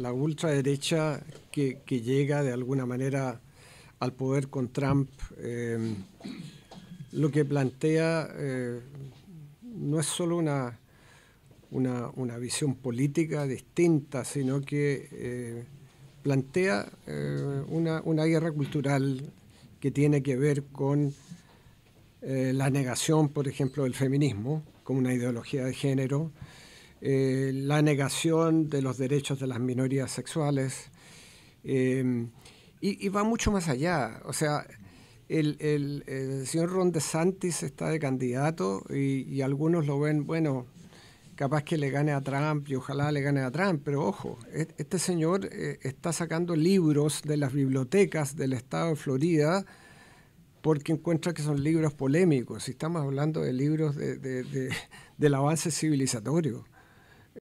la ultraderecha que, llega de alguna manera al poder con Trump, eh, lo que plantea eh, no es solo una, visión política distinta, sino que eh, plantea una, guerra cultural que tiene que ver con la negación, por ejemplo, del feminismo como una ideología de género, eh, la negación de los derechos de las minorías sexuales. Eh, y, va mucho más allá. O sea, el, el, señor Ron DeSantis está de candidato y, algunos lo ven, bueno, capaz que le gane a Trump y ojalá le gane a Trump, pero ojo, e, este señor eh, está sacando libros de las bibliotecas del estado de Florida porque encuentra que son libros polémicos. Estamos hablando de libros del avance civilizatorio.